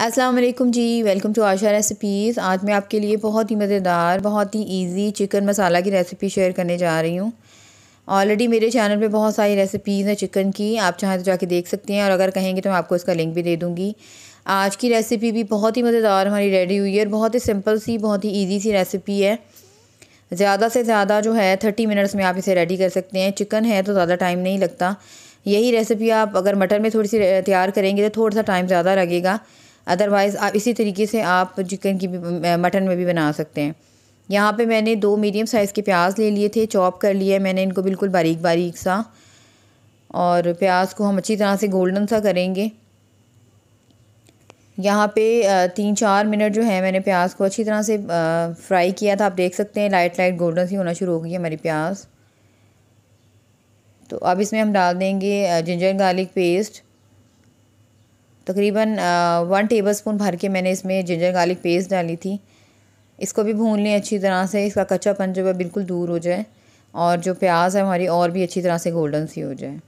असलम जी welcome to Asha recipes आज मैं आपके लिए बहुत ही मज़ेदार बहुत ही इजी चिकन मसाला की रेसिपी शेयर करने जा रही हूँ ऑलरेडी मेरे चैनल पे बहुत सारी रेसिपीज़ हैं चिकन की आप चाहें तो जाके देख सकते हैं और अगर कहेंगे तो मैं आपको इसका लिंक भी दे दूँगी आज की रेसिपी भी बहुत ही मज़ेदार हमारी रेडी हुई है और बहुत ही सिंपल सी बहुत ही ईजी सी रेसिपी है ज़्यादा से ज़्यादा जो है थर्टी मिनट्स में आप इसे रेडी कर सकते हैं चिकन है तो ज़्यादा टाइम नहीं लगता यही रेसिपी आप अगर मटर में थोड़ी सी तैयार करेंगे तो थोड़ा सा टाइम ज़्यादा लगेगा अदरवाइज़ आप इसी तरीके से आप चिकन की भी मटन में भी बना सकते हैं यहाँ पे मैंने दो मीडियम साइज़ के प्याज ले लिए थे चॉप कर लिए मैंने इनको बिल्कुल बारीक बारीक सा और प्याज को हम अच्छी तरह से गोल्डन सा करेंगे यहाँ पे तीन चार मिनट जो है मैंने प्याज को अच्छी तरह से फ्राई किया था आप देख सकते हैं लाइट लाइट गोल्डन सी होना शुरू हो गई हमारी प्याज तो अब इसमें हम डाल देंगे जिंजर गार्लिक पेस्ट तकरीबन वन टेबल स्पून भर के मैंने इसमें जिंजर गार्लिक पेस्ट डाली थी इसको भी भून लें अच्छी तरह से इसका कच्चापन जो है बिल्कुल दूर हो जाए और जो प्याज है हमारी और भी अच्छी तरह से गोल्डन सी हो जाए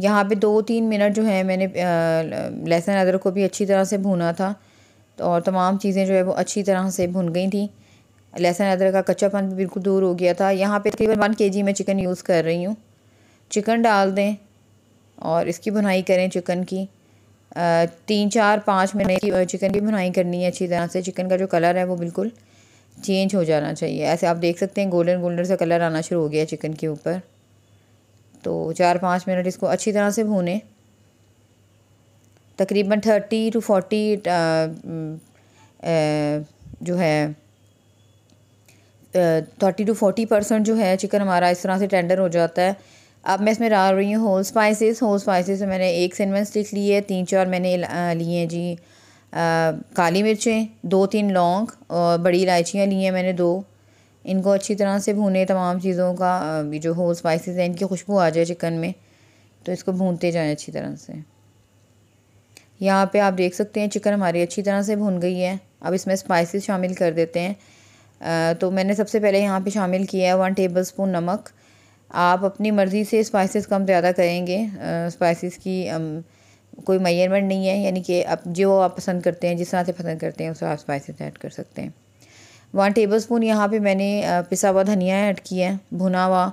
यहाँ पे दो तीन मिनट जो है मैंने लहसुन अदरक को भी अच्छी तरह से भुना था तो और तमाम चीज़ें जो है वो अच्छी तरह से भुन गई थी लहसुन अदरक का कच्चापन भी बिल्कुल दूर हो गया था यहाँ पे तकरीबन वन के जी मैं चिकन यूज़ कर रही हूँ चिकन डाल दें और इसकी भुनाई करें चिकन की तीन चार पाँच मिनट चिकन की भुनाई करनी है अच्छी तरह से चिकन का जो कलर है वो बिल्कुल चेंज हो जाना चाहिए ऐसे आप देख सकते हैं गोल्डन गोल्डन सा कलर आना शुरू हो गया चिकन के ऊपर तो चार पाँच मिनट इसको अच्छी तरह से भूने तकरीबन थर्टी टू फोर्टी जो है थर्टी टू फोर्टी परसेंट जो है चिकन हमारा इस तरह से टेंडर हो जाता है अब मैं इसमें डाल रही हूँ होल स्पाइसेस होल स्पाइसेस में मैंने एक सिनेमन स्टिक ली है तीन चार मैंने लिए हैं जी आ, काली मिर्चें दो तीन लौंग और बड़ी इलायचियाँ ली हैं मैंने दो इनको अच्छी तरह से भूने तमाम चीज़ों का जो होल स्पाइसेस हैं इनकी खुशबू आ जाए चिकन में तो इसको भूनते जाएँ अच्छी तरह से यहाँ पर आप देख सकते हैं चिकन हमारी अच्छी तरह से भून गई है अब इसमें स्पाइसिस शामिल कर देते हैं आ, तो मैंने सबसे पहले यहाँ पर शामिल किया है वन टेबल स्पून नमक आप अपनी मर्ज़ी से स्पाइसेस कम ज़्यादा करेंगे स्पाइसेस की कोई मैयरमेंट नहीं है यानी कि आप जो आप पसंद करते हैं जिस तरह से पसंद करते हैं उस आप स्पाइसेस ऐड कर सकते हैं वन टेबल स्पून यहाँ पर मैंने पिसा हुआ धनिया ऐड किया है भुना हुआ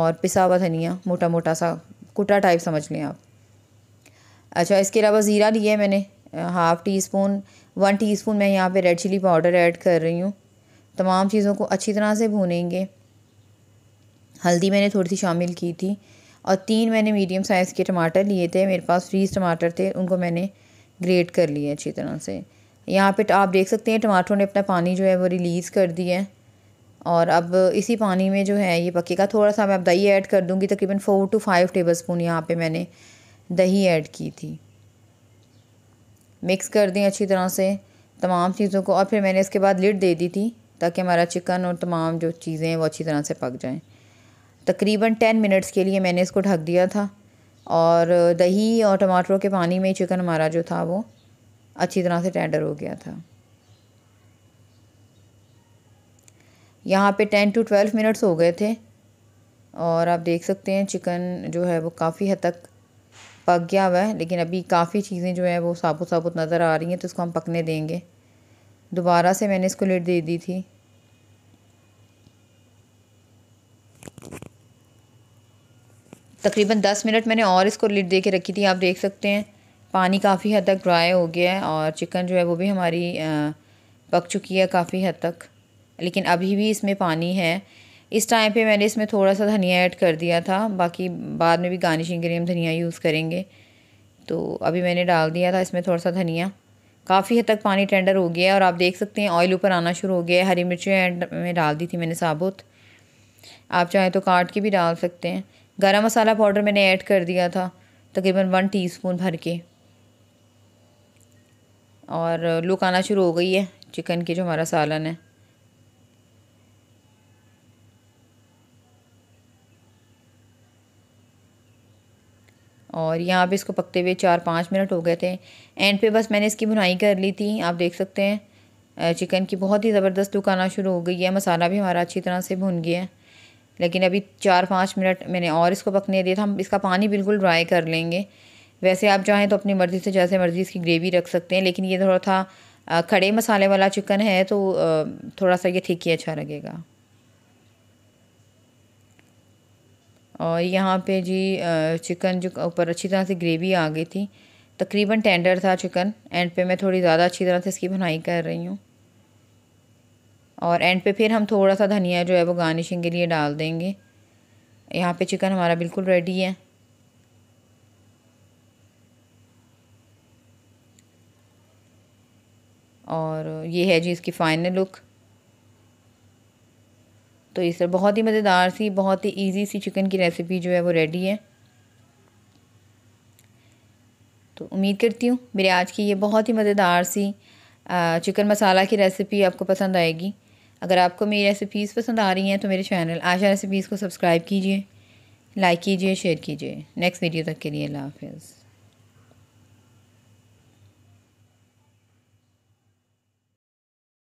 और पिसा हुआ धनिया मोटा मोटा सा कुटा टाइप समझ लें आप अच्छा इसके अलावा ज़ीरा लिया है मैंने half teaspoon one teaspoon मैं यहाँ पे रेड चिली पाउडर ऐड कर रही हूँ तमाम चीज़ों को अच्छी तरह से भूनेंगे हल्दी मैंने थोड़ी सी शामिल की थी और तीन मैंने मीडियम साइज़ के टमाटर लिए थे मेरे पास फ्रीज टमाटर थे उनको मैंने ग्रेट कर लिए अच्छी तरह से यहाँ पे आप देख सकते हैं टमाटरों ने अपना पानी जो है वो रिलीज़ कर दिया है और अब इसी पानी में जो है ये पकेगा थोड़ा सा मैं अब दही ऐड कर दूँगी तकरीबन four to five tablespoon यहाँ पर मैंने दही ऐड की थी मिक्स कर दें अच्छी तरह से तमाम चीज़ों को और फिर मैंने इसके बाद लिड दे दी थी ताकि हमारा चिकन और तमाम जो चीज़ें हैं वो अच्छी तरह से पक जाएँ तकरीबन टेन मिनट्स के लिए मैंने इसको ढक दिया था और दही और टमाटरों के पानी में चिकन हमारा जो था वो अच्छी तरह से टेंडर हो गया था यहाँ पे टेन टू ट्वेल्व मिनट्स हो गए थे और आप देख सकते हैं चिकन जो है वो काफ़ी हद तक पक गया हुआ है लेकिन अभी काफ़ी चीज़ें जो है वो साबुत साबुत नज़र आ रही हैं तो इसको हम पकने देंगे दोबारा से मैंने इसको लेट दे दी थी तकरीबन दस मिनट मैंने और इसको लिट दे के रखी थी आप देख सकते हैं पानी काफ़ी हद तक ड्राई हो गया है और चिकन जो है वो भी हमारी पक चुकी है काफ़ी हद तक लेकिन अभी भी इसमें पानी है इस टाइम पे मैंने इसमें थोड़ा सा धनिया ऐड कर दिया था बाकी बाद में भी गार्निशिंग के लिए हम धनिया यूज़ करेंगे तो अभी मैंने डाल दिया था इसमें थोड़ा सा धनिया काफ़ी हद तक पानी टेंडर हो गया है और आप देख सकते हैं ऑयल ऊपर आना शुरू हो गया है हरी मिर्चें एंड में डाल दी थी मैंने साबुत आप चाहें तो काट के भी डाल सकते हैं गरम मसाला पाउडर मैंने ऐड कर दिया था तकरीबन वन टीस्पून भर के और लुक आना शुरू हो गई है चिकन की जो हमारा सालन है और यहाँ पे इसको पकते हुए चार पाँच मिनट हो गए थे एंड पे बस मैंने इसकी बुनाई कर ली थी आप देख सकते हैं चिकन की बहुत ही ज़बरदस्त लुक आना शुरू हो गई है मसाला भी हमारा अच्छी तरह से भुन गया है लेकिन अभी चार पाँच मिनट मैंने और इसको पकने दिया था हम इसका पानी बिल्कुल ड्राई कर लेंगे वैसे आप चाहें तो अपनी मर्ज़ी से जैसे मर्ज़ी इसकी ग्रेवी रख सकते हैं लेकिन ये थोड़ा था खड़े मसाले वाला चिकन है तो थोड़ा सा ये ठीक ही अच्छा लगेगा और यहाँ पे जी चिकन जो ऊपर अच्छी तरह से ग्रेवी आ गई थी तकरीबन टेंडर था चिकन एंड पे मैं थोड़ी ज़्यादा अच्छी तरह से इसकी बनाई कर रही हूँ और एंड पे फिर हम थोड़ा सा धनिया जो है वो गार्निशिंग के लिए डाल देंगे यहाँ पे चिकन हमारा बिल्कुल रेडी है और ये है जी इसकी फ़ाइनल लुक तो इस तरह बहुत ही मज़ेदार सी बहुत ही इजी सी चिकन की रेसिपी जो है वो रेडी है तो उम्मीद करती हूँ मेरे आज की ये बहुत ही मज़ेदार सी चिकन मसाला की रेसिपी आपको पसंद आएगी अगर आपको मेरी रेसिपीज़ पसंद आ रही हैं तो मेरे चैनल आशा रेसिपीज़ को सब्सक्राइब कीजिए लाइक कीजिए शेयर कीजिए नेक्स्ट वीडियो तक के लिए अल्लाह हाफिज़